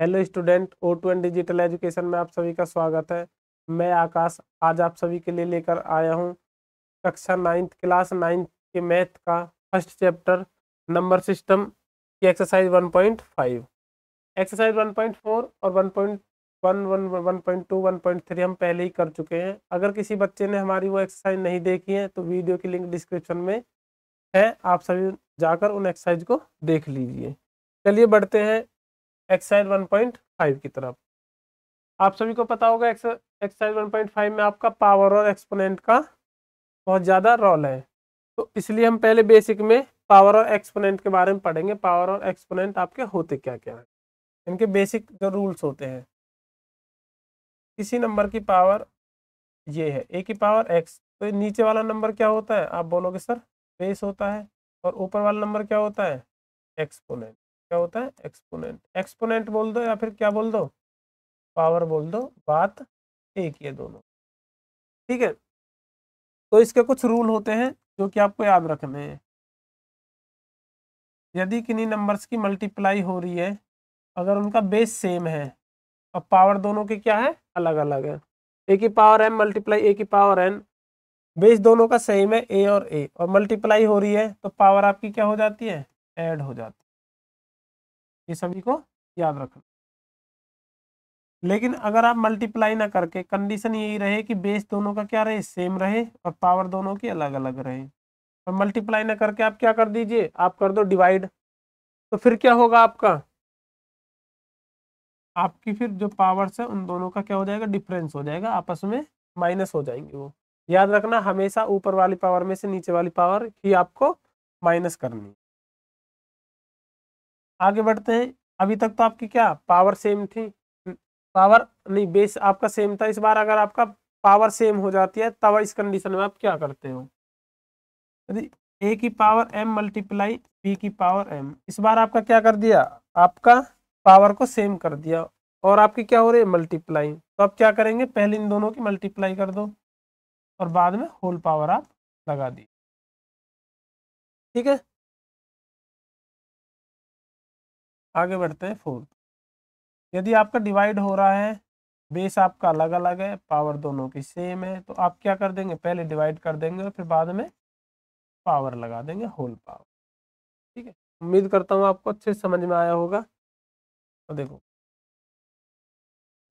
hello student O two N digital education में आप सभी का स्वागत है मैं आकाश आज आप सभी के लिए लेकर आया हूँ कक्षा नाइन्थ क्लास नाइन्थ के मैथ का फर्स्ट चैप्टर नंबर सिस्टम की एक्सरसाइज 1.5 एक्सरसाइज 1.4 और 1.1 1.2 थ्री हम पहले ही कर चुके हैं अगर किसी बच्चे ने हमारी वो एक्सरसाइज नहीं देखी है तो वीडियो की लिंक डिस्क्रिप्शन में है आप सभी जाकर उन एक्सरसाइज को देख लीजिए चलिए बढ़ते हैं एक्सरसाइज 1.5 की तरफ आप सभी को पता होगा एक्सरसाइज 1.5 में आपका पावर और एक्सपोनेंट का बहुत ज़्यादा रोल है तो इसलिए हम पहले बेसिक में पावर और एक्सपोनेंट के बारे में पढ़ेंगे पावर और एक्सपोनेंट आपके होते क्या क्या हैं इनके बेसिक जो रूल्स होते हैं किसी नंबर की पावर ये है ए की पावर एक्स तो नीचे वाला नंबर क्या होता है आप बोलोगे सर बेस होता है और ऊपर वाला नंबर क्या होता है एक्सपोनेंट क्या होता है एक्सपोनेंट एक्सपोनेंट बोल दो या फिर क्या बोल दो पावर बोल दो बात एक ही है दोनों ठीक है तो इसके कुछ रूल होते हैं जो कि आपको याद रखने हैं यदि किन्हीं नंबर्स की मल्टीप्लाई हो रही है अगर उनका बेस सेम है और पावर दोनों के क्या है अलग अलग है ए की पावर एन मल्टीप्लाई ए की पावर एन बेस दोनों का सेम है ए और ए और मल्टीप्लाई हो रही है तो पावर आपकी क्या हो जाती है एड हो जाती है ये सभी को याद रखना लेकिन अगर आप मल्टीप्लाई ना करके कंडीशन यही रहे कि बेस दोनों का क्या रहे सेम रहे और पावर दोनों की अलग अलग रहे और मल्टीप्लाई ना करके आप क्या कर दीजिए आप कर दो डिवाइड तो फिर क्या होगा आपका आपकी फिर जो पावर्स है उन दोनों का क्या हो जाएगा डिफरेंस हो जाएगा आपस में माइनस हो जाएंगे वो याद रखना हमेशा ऊपर वाली पावर में से नीचे वाली पावर ही आपको माइनस करनी है आगे बढ़ते हैं अभी तक तो आपकी क्या पावर सेम थी पावर नहीं बेस आपका सेम था इस बार अगर आपका पावर सेम हो जाती है तब इस कंडीशन में आप क्या करते हो यदि ए की पावर एम मल्टीप्लाई बी की पावर एम इस बार आपका क्या कर दिया आपका पावर को सेम कर दिया और आपकी क्या हो रही है मल्टीप्लाई तो आप क्या करेंगे पहले इन दोनों की मल्टीप्लाई कर दो और बाद में होल पावर आप लगा दी ठीक है आगे बढ़ते हैं फोर्थ यदि आपका डिवाइड हो रहा है बेस आपका अलग अलग है पावर दोनों की सेम है तो आप क्या कर देंगे पहले डिवाइड कर देंगे और फिर बाद में पावर लगा देंगे होल पावर ठीक है उम्मीद करता हूँ आपको अच्छे से समझ में आया होगा तो देखो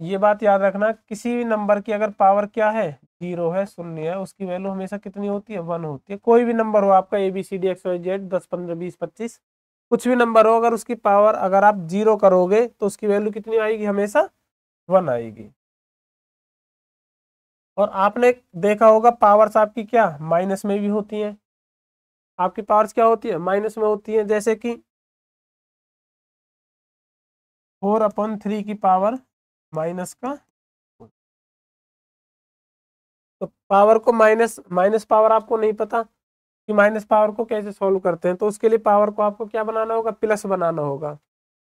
ये बात याद रखना किसी भी नंबर की अगर पावर क्या है जीरो है शून्य है उसकी वैल्यू हमेशा कितनी होती है वन होती है कोई भी नंबर हो आपका A B C D X Y Z दस पंद्रह बीस पच्चीस कुछ भी नंबर हो अगर उसकी पावर अगर आप जीरो करोगे तो उसकी वैल्यू कितनी आएगी हमेशा वन आएगी और आपने देखा होगा पावर्स आपकी क्या माइनस में भी होती हैं आपकी पावर्स क्या होती है माइनस में होती हैं जैसे कि फोर अपॉन थ्री की पावर माइनस का तो पावर को माइनस माइनस पावर आपको नहीं पता कि माइनस पावर को कैसे सॉल्व करते हैं तो उसके लिए पावर को आपको क्या बनाना होगा प्लस बनाना होगा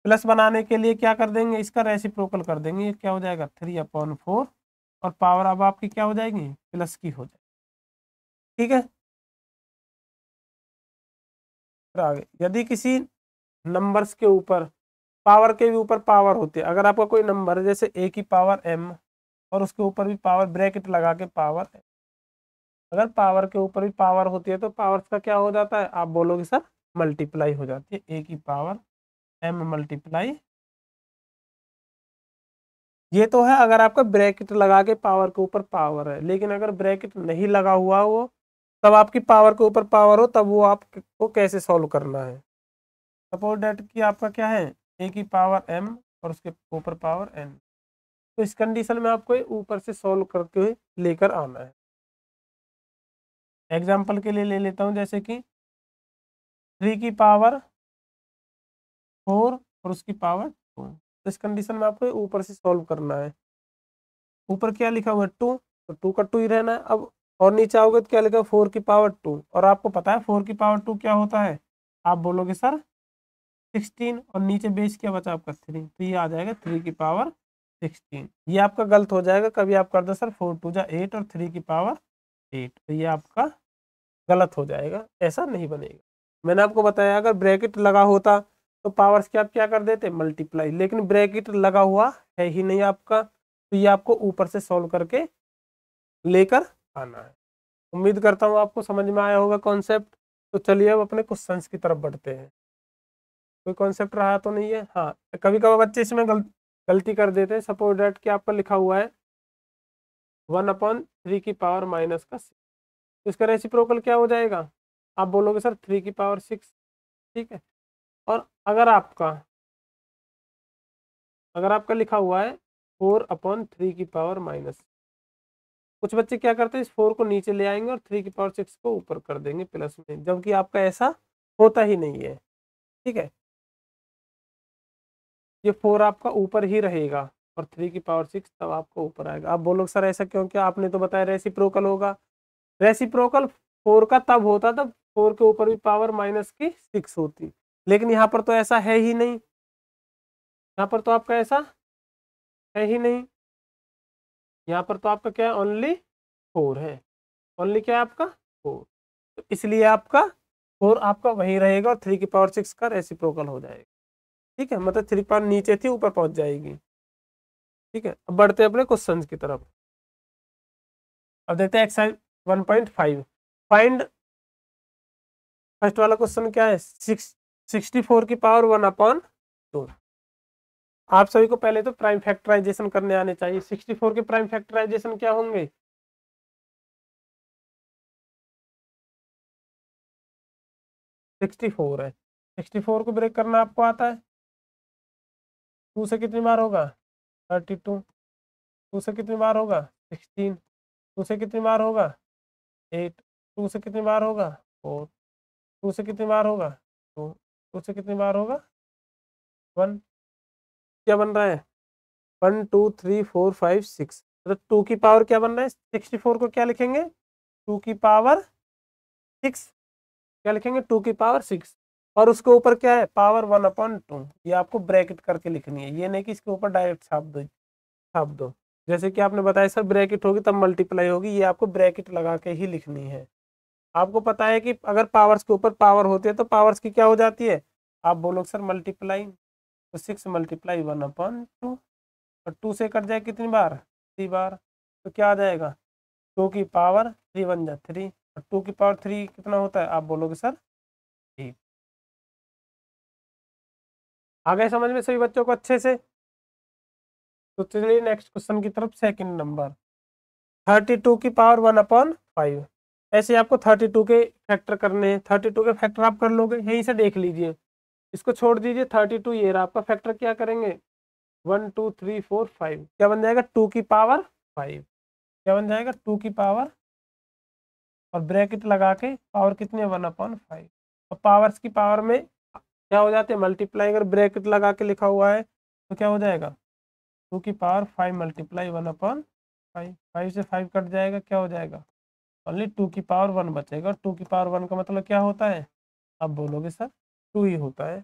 प्लस बनाने के लिए क्या कर देंगे इसका रेसिप्रोकल कर देंगे ये क्या हो जाएगा थ्री अपॉन फोर और पावर अब आपकी क्या हो जाएगी प्लस की हो जाएगी ठीक है आगे यदि किसी नंबर्स के ऊपर पावर के भी ऊपर पावर होती है अगर आपका कोई नंबर है जैसे ए की पावर एम और उसके ऊपर भी पावर ब्रैकेट लगा के पावर अगर पावर के ऊपर भी पावर होती है तो पावर का क्या हो जाता है आप बोलोगे सर मल्टीप्लाई हो जाती है ए की पावर एम मल्टीप्लाई ये तो है अगर आपका ब्रैकेट लगा के पावर के ऊपर पावर है लेकिन अगर ब्रैकेट नहीं लगा हुआ वो तब आपकी पावर के ऊपर पावर हो तब वो आपको कैसे सॉल्व करना है सपोज डेट की आपका क्या है ए की पावर एम और उसके ऊपर पावर एन तो इस कंडीशन में आपको ऊपर से सॉल्व करके लेकर आना है एग्जाम्पल के लिए ले लेता हूँ जैसे कि थ्री की पावर फोर और उसकी पावर टू तो इस कंडीशन में आपको ऊपर से सॉल्व करना है ऊपर क्या लिखा हुआ है टू तो टू का टू ही रहना है अब और नीचे आओगे तो क्या लिखा फोर की पावर टू और आपको पता है फोर की पावर टू क्या होता है आप बोलोगे सर सिक्सटीन और नीचे बेस क्या बचा आपका थ्री तो ये आ जाएगा थ्री की पावर सिक्सटीन ये आपका गलत हो जाएगा कभी आप कर दो सर फोर टू जा एट और थ्री की पावर एट तो ये आपका गलत हो जाएगा ऐसा नहीं बनेगा मैंने आपको बताया अगर ब्रैकेट लगा होता तो पावर्स के आप क्या कर देते मल्टीप्लाई लेकिन ब्रैकेट लगा हुआ है ही नहीं आपका तो ये आपको ऊपर से सॉल्व करके लेकर आना है उम्मीद करता हूँ आपको समझ में आया होगा कॉन्सेप्ट तो चलिए अब अपने क्वेश्चन की तरफ बढ़ते हैं कोई कॉन्सेप्ट रहा तो नहीं है हाँ कभी कभी बच्चे इसमें गलती कर देते हैं सपोज डेट कि आपका लिखा हुआ है वन अपॉन थ्री की पावर माइनस का सिक्स तो इसका रेसिप्रोकल क्या हो जाएगा आप बोलोगे सर थ्री की पावर सिक्स ठीक है और अगर आपका अगर आपका लिखा हुआ है फोर अपॉन थ्री की पावर माइनस कुछ बच्चे क्या करते हैं इस फोर को नीचे ले आएंगे और थ्री की पावर सिक्स को ऊपर कर देंगे प्लस में जबकि आपका ऐसा होता ही नहीं है ठीक है ये फोर आपका ऊपर ही रहेगा और थ्री की पावर सिक्स तब आपको ऊपर आएगा आप बोलोगे सर ऐसा क्यों क्या आपने तो बताया प्रोकल होगा रेसिप्रोकल फोर का तब होता तब फोर के ऊपर भी पावर माइनस की सिक्स होती लेकिन यहाँ पर तो ऐसा है ही नहीं यहाँ पर तो आपका ऐसा है ही नहीं यहाँ पर तो आपका क्या है ओनली फोर है ओनली क्या है आपका फोर तो इसलिए आपका फोर आपका वहीं रहेगा और थ्री की पावर सिक्स का रेसिप्रोकल हो जाएगा ठीक है मतलब थ्री पावर नीचे थी ऊपर पहुंच जाएगी ठीक है अब बढ़ते हैं अपने क्वेश्चन की तरफ अब देखते हैं exercise one point five find first वाला क्वेश्चन क्या है सिक्स सिक्सटी फोर की पावर वन अपॉन टू आप सभी को पहले तो प्राइम फैक्टराइजेशन करने आने चाहिए सिक्सटी फोर के प्राइम फैक्टराइजेशन क्या होंगे सिक्सटी फोर है सिक्सटी फोर को ब्रेक करना आपको आता है टू से कितनी बार होगा थर्टी टू टू से कितनी बार होगा सिक्सटीन टू से कितनी बार होगा एट टू से कितनी बार होगा फोर टू से कितनी बार होगा टू टू से कितनी बार होगा वन क्या बन रहा है one two three four five six मतलब टू की पावर क्या बन रहा है सिक्सटी फोर को क्या लिखेंगे टू की पावर सिक्स क्या लिखेंगे टू की पावर सिक्स और उसके ऊपर क्या है पावर वन अपॉन टू ये आपको ब्रैकेट करके लिखनी है ये नहीं कि इसके ऊपर डायरेक्ट छाप दो छाप दो जैसे कि आपने बताया सर ब्रैकेट होगी तब मल्टीप्लाई होगी ये आपको ब्रैकेट लगा के ही लिखनी है आपको पता है कि अगर पावर्स के ऊपर पावर होती है तो पावर्स की क्या हो जाती है आप बोलोगे सर मल्टीप्लाई तो six multiply one upon two और टू से कट जाए कितनी बार थ्री बार तो क्या आ जाएगा टू की पावर थ्री वन जाए थ्री और टू की पावर थ्री कितना होता है आप बोलोगे सर आ गए समझ में सभी बच्चों को अच्छे से तो चलिए नेक्स्ट क्वेश्चन की तरफ सेकंड नंबर थर्टी टू की पावर वन अपॉन फाइव ऐसे आपको थर्टी टू के फैक्टर करने हैं थर्टी टू के फैक्टर आप कर लोगे यहीं से देख लीजिए इसको छोड़ दीजिए थर्टी टू ये रहा आपका फैक्टर क्या करेंगे one two three four five क्या बन जाएगा टू की पावर फाइव क्या बन जाएगा टू की पावर और ब्रैकेट लगा के पावर कितने वन अपॉन फाइव और पावर्स की पावर में क्या हो जाते हैं मल्टीप्लाई अगर ब्रैकेट लगा के लिखा हुआ है तो क्या हो जाएगा टू की power five multiply one upon five five से फाइव कट जाएगा क्या हो जाएगा ओनली टू की पावर वन बचेगा टू की पावर वन का मतलब क्या होता है आप बोलोगे सर टू ही होता है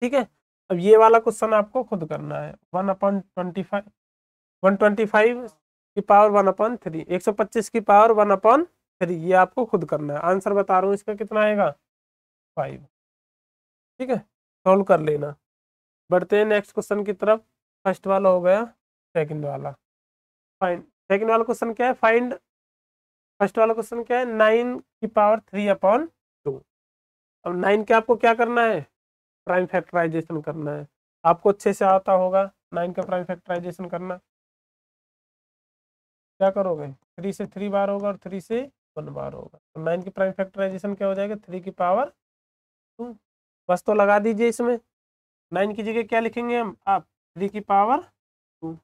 ठीक है अब ये वाला क्वेश्चन आपको खुद करना है one upon twenty five one twenty five की पावर वन अपॉन थ्री एक सौ पच्चीस की पावर वन अपॉन थ्री ये आपको खुद करना है आंसर बता रहा हूँ इसका कितना आएगा फाइव ठीक है सॉल्व कर लेना बढ़ते हैं नेक्स्ट क्वेश्चन की तरफ फर्स्ट वाला हो गया सेकंड वाला फाइंड सेकंड वाला क्वेश्चन क्या है फाइंड फर्स्ट वाला क्वेश्चन क्या है नाइन की पावर थ्री अपॉन टू अब नाइन के आपको क्या करना है प्राइम फैक्टराइजेशन करना है आपको अच्छे से आता होगा नाइन का प्राइम फैक्टराइजेशन करना क्या करोगे थ्री से थ्री बार होगा और थ्री से वन बार होगा तो नाइन की प्राइम फैक्टराइजेशन क्या हो जाएगा थ्री की पावर टू बस तो लगा दीजिए इसमें नाइन की जगह क्या लिखेंगे हम आप थ्री की पावर टू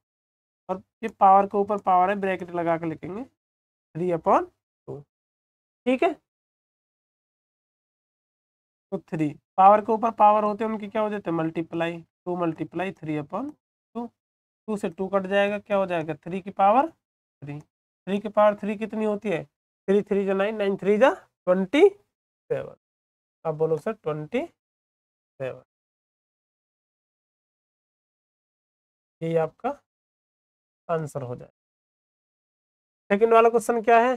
और ये पावर के ऊपर पावर है ब्रैकेट लगा के लिखेंगे थ्री अपॉन टू ठीक है तो थ्री पावर के ऊपर पावर होते हैं उनकी क्या हो जाते हैं multiply two multiply three upon two two से टू कट जाएगा क्या हो जाएगा थ्री की पावर थ्री थ्री की पावर थ्री कितनी होती है थ्री थ्री जो नाइन नाइन थ्री जो ट्वेंटी सेवन आप बोलो सर ट्वेंटी सेवन यही आपका आंसर हो जाए सेकंड वाला क्वेश्चन क्या है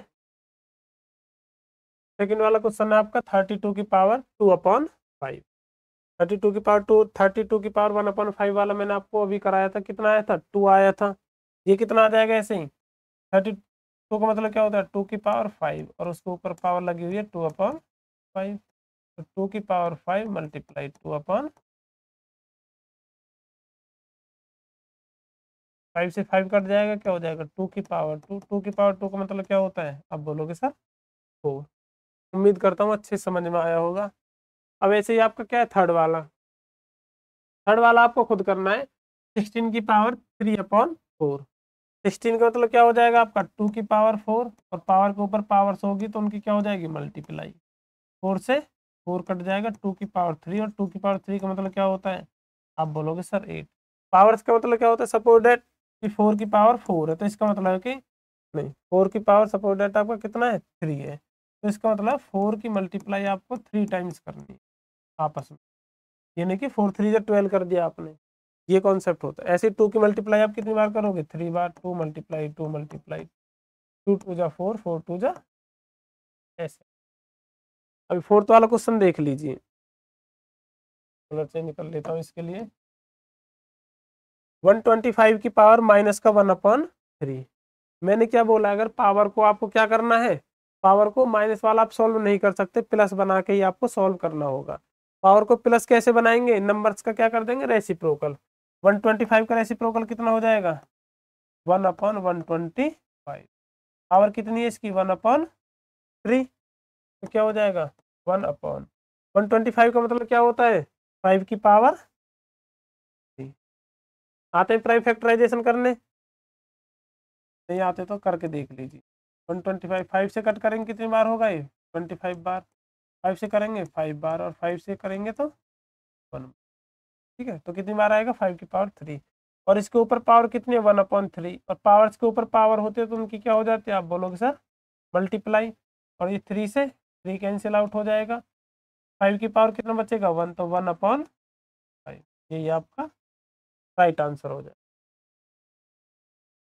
सेकंड वाला क्वेश्चन है आपका थर्टी टू की power two upon five thirty two की पावर टू थर्टी टू की पावर वन अपॉन फाइव वाला मैंने आपको अभी कराया था कितना आया था टू आया था ये कितना आ जाएगा ऐसे ही थर्टी टू का मतलब क्या होता है टू की पावर फाइव और उसके ऊपर पावर लगी हुई है टू अपॉन फाइव तो टू की power five multiply two upon five से फाइव कट जाएगा क्या हो जाएगा टू की पावर टू टू की पावर टू का मतलब क्या होता है आप बोलोगे सर फोर उम्मीद करता हूँ अच्छे समझ में आया होगा अब ऐसे ही आपका क्या है थर्ड वाला थर्ड वाला आपको खुद करना है सिक्सटीन की power three upon four sixteen का मतलब क्या हो जाएगा आपका टू की पावर फोर और पावर के ऊपर पावर्स होगी तो उनकी क्या हो जाएगी मल्टीप्लाई फोर से फोर कट जाएगा टू की पावर थ्री और टू की पावर थ्री का मतलब क्या होता है आप बोलोगे सर एट पावर का मतलब क्या होता है सपोज डेट कि फोर की पावर फोर है तो इसका मतलब है कि नहीं फोर की पावर सपोज डेट आपका कितना है थ्री है तो इसका मतलब फोर की मल्टीप्लाई आपको थ्री टाइम्स करनी है आपस में यानी कि फोर थ्री या ट्वेल्व कर दिया आपने ये कॉन्सेप्ट होता है ऐसे टू की मल्टीप्लाई आप कितनी बार करोगे थ्री बार two multiply two multiply two two जा फोर फोर टू जा ऐसे अभी फोर्थ वाला क्वेश्चन देख लीजिए कलर चेंज कर लेता हूँ इसके लिए 125 की पावर माइनस का वन अपॉन थ्री मैंने क्या बोला अगर पावर को आपको क्या करना है पावर को माइनस वाला आप सॉल्व नहीं कर सकते प्लस बना के ही आपको सॉल्व करना होगा पावर को प्लस कैसे बनाएंगे नंबर्स का क्या कर देंगे रेसिप्रोकल 125 का रेसिप्रोकल कितना हो जाएगा one upon one twenty five power कितनी है इसकी वन अपॉन थ्री तो क्या हो जाएगा one upon one twenty five का मतलब क्या होता है फाइव की पावर आते हैं प्राइम फैक्टराइजेशन करने नहीं आते तो करके देख लीजिए वन ट्वेंटी फाइव फाइव से कट करेंगे कितनी बार होगा ये ट्वेंटी फाइव बार फाइव से करेंगे फाइव बार और फाइव से करेंगे तो वन ठीक है तो कितनी बार आएगा फाइव की पावर थ्री और इसके ऊपर पावर कितनी है वन अपॉन थ्री और पावर्स के ऊपर पावर होते हैं तो उनकी क्या हो जाती है आप बोलोगे सर मल्टीप्लाई और ये थ्री से थ्री कैंसिल आउट हो जाएगा फाइव की पावर कितना बचेगा वन तो वन अपॉन फाइव यही आपका राइट आंसर हो जाएगा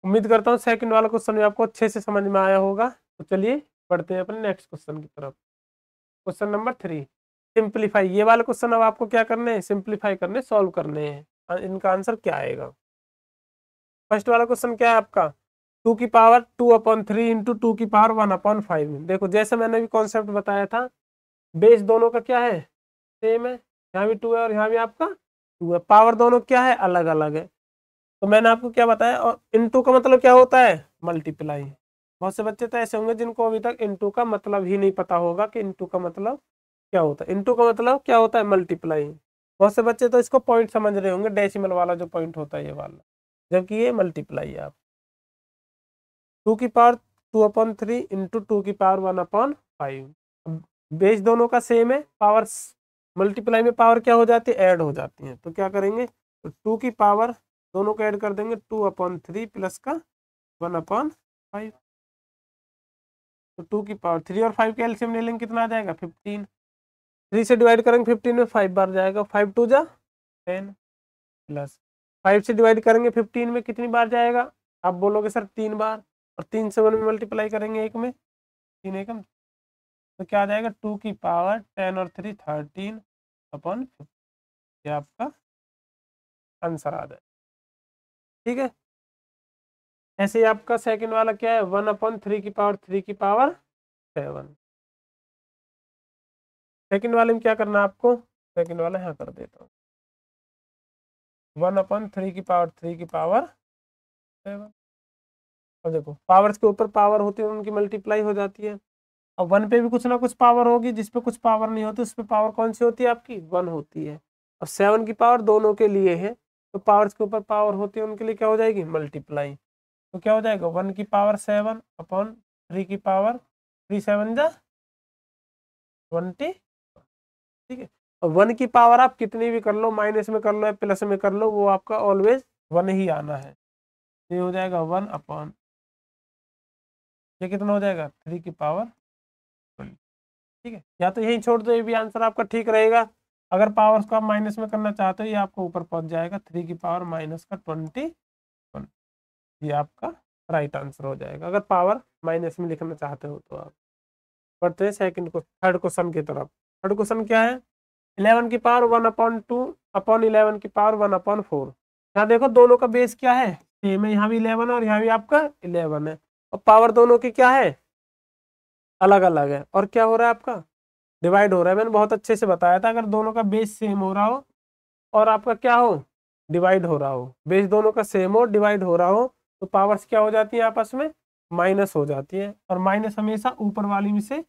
उम्मीद करता हूँ सेकंड वाला क्वेश्चन भी आपको अच्छे से समझ में आया होगा तो चलिए बढ़ते हैं अपने नेक्स्ट क्वेश्चन की तरफ क्वेश्चन नंबर थ्री सिंप्लीफाई ये वाले क्वेश्चन अब आपको क्या करने हैं सिंप्लीफाई करने सॉल्व करने हैं हाँ, इनका आंसर क्या आएगा फर्स्ट वाला क्वेश्चन क्या है आपका टू की power two upon three into two की पावर वन अपॉन फाइव देखो जैसे मैंने भी कॉन्सेप्ट बताया था बेस दोनों का क्या है सेम है यहाँ भी टू है और यहाँ भी आपका टू है पावर दोनों क्या है अलग अलग है तो मैंने आपको क्या बताया और इंटू का मतलब क्या होता है मल्टीप्लाई बहुत से बच्चे तो ऐसे होंगे जिनको अभी तक इंटू का मतलब ही नहीं पता होगा कि इंटू का मतलब क्या होता है इंटू का मतलब क्या होता है मल्टीप्लाई बहुत से बच्चे तो इसको पॉइंट समझ रहे होंगे डेसिमल वाला जो पॉइंट होता है ये वाला जबकि ये मल्टीप्लाई है आप टू की power two upon three into two की power one upon five base दोनों का सेम है पावर मल्टीप्लाई में पावर क्या हो जाती है ऐड हो जाती है तो क्या करेंगे तो टू की पावर दोनों को ऐड कर देंगे टू अपॉन थ्री प्लस का वन अपॉन फाइव तो टू की पावर थ्री और फाइव के एल्सियम ले लेंगे कितना आ जाएगा फिफ्टीन थ्री से डिवाइड करेंगे फिफ्टीन में फाइव बार जाएगा फाइव टू जा टेन प्लस फाइव से डिवाइड करेंगे फिफ्टीन में कितनी बार जाएगा आप बोलोगे सर तीन बार और तीन से वन में मल्टीप्लाई करेंगे एक में तीन एकम तो क्या आ जाएगा टू की पावर टेन और थ्री थर्टीन अपॉन ये आपका आंसर आ जाए ठीक है ऐसे ही आपका सेकंड वाला क्या है वन अपॉन थ्री की पावर थ्री की पावर सेवन सेकंड वाले में क्या करना आपको सेकंड वाला यहाँ कर देता हूँ वन अपॉन थ्री की पावर थ्री की पावर सेवन अब देखो पावर्स के ऊपर पावर होती है उनकी मल्टीप्लाई हो जाती है अब वन पे भी कुछ ना कुछ पावर होगी जिस पे कुछ पावर नहीं होती उस पे पावर कौन सी होती है आपकी वन होती है अब सेवन की पावर दोनों के लिए है तो पावर्स के ऊपर पावर होती है उनके लिए क्या हो जाएगी मल्टीप्लाई तो क्या हो जाएगा वन की पावर सेवन अपॉन थ्री की पावर थ्री सेवन जा ट्वेंटी ठीक है और वन की पावर आप कितनी भी कर लो माइनस में कर लो या प्लस में कर लो वो आपका ऑलवेज वन ही आना है ये हो जाएगा वन अपॉन ये कितना हो जाएगा थ्री की पावर ठीक है या तो यहीं छोड़ दो ये भी आंसर आपका ठीक रहेगा अगर पावर्स को आप माइनस में करना चाहते हो ये आपको ऊपर पहुंच जाएगा थ्री की पावर माइनस का ट्वेंटी वन ये आपका राइट आंसर हो जाएगा अगर पावर माइनस में लिखना चाहते हो तो आप बढ़ते हैं सेकंड को थर्ड क्वेश्चन की तरफ थर्ड क्वेश्चन क्या है इलेवन की power one upon two upon eleven की पावर वन अपॉन फोर यहाँ देखो दोनों का बेस क्या है सेम है यहाँ भी इलेवन और यहाँ भी आपका इलेवन है और पावर दोनों की क्या है अलग अलग है और क्या हो रहा है आपका डिवाइड हो रहा है मैंने बहुत अच्छे से बताया था अगर दोनों का बेस सेम हो रहा हो और आपका क्या हो डिवाइड हो रहा हो बेस दोनों का सेम हो डिवाइड हो रहा हो तो पावर्स क्या हो जाती है आपस में माइनस हो जाती है और माइनस हमेशा ऊपर वाली में से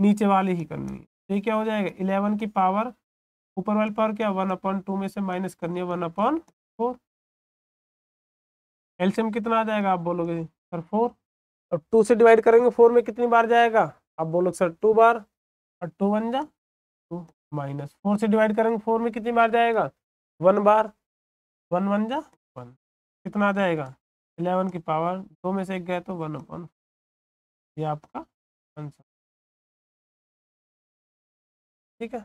नीचे वाली ही करनी है तो ये क्या हो जाएगा इलेवन की पावर ऊपर वाली पावर क्या वन अपॉन टू में से माइनस करनी है वन अपॉन फोर एल्शियम कितना आ जाएगा आप बोलोगे सर फोर और टू से डिवाइड करेंगे फोर में कितनी बार जाएगा आप बोलो सर टू बार और टू वन जा टू माइनस फोर से डिवाइड करेंगे फोर में कितनी बार जाएगा वन बार वन वन जा वन कितना आ जाएगा इलेवन की पावर दो में से एक गया तो वन वन ये आपका आंसर ठीक है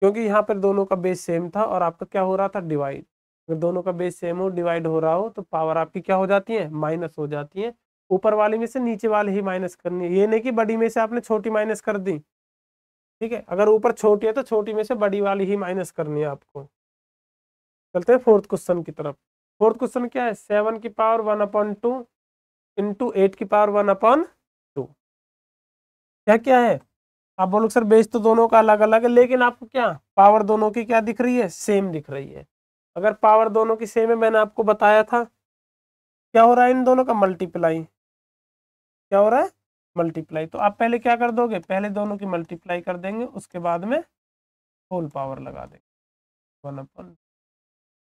क्योंकि यहाँ पर दोनों का बेस सेम था और आपका क्या हो रहा था डिवाइड अगर दोनों का बेस सेम हो डिवाइड हो रहा हो तो पावर आपकी क्या हो जाती है माइनस हो जाती है ऊपर वाले में से नीचे वाले ही माइनस करनी है ये नहीं कि बड़ी में से आपने छोटी माइनस कर दी ठीक है अगर ऊपर छोटी है तो छोटी में से बड़ी वाली ही माइनस करनी है आपको चलते हैं फोर्थ क्वेश्चन की तरफ फोर्थ क्वेश्चन क्या है सेवन की power one upon two into eight की पावर वन अपॉन टू क्या क्या है आप बोलो सर बेस तो दोनों का अलग अलग है लेकिन आपको क्या पावर दोनों की क्या दिख रही है सेम दिख रही है अगर पावर दोनों की सेम है मैंने आपको बताया था क्या हो रहा है इन दोनों का मल्टीप्लाई क्या हो रहा है मल्टीप्लाई तो आप पहले क्या कर दोगे पहले दोनों की मल्टीप्लाई कर देंगे उसके बाद में होल पावर लगा देंगे वन अपन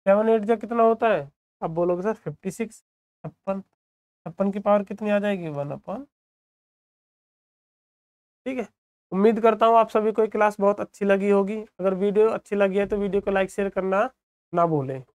सेवन एट जो कितना होता है आप बोलोगे सर फिफ्टी सिक्स छप्पन छप्पन की पावर कितनी आ जाएगी वन अपन ठीक है उम्मीद करता हूँ आप सभी को ये क्लास बहुत अच्छी लगी होगी अगर वीडियो अच्छी लगी है तो वीडियो को लाइक शेयर करना ना भूलें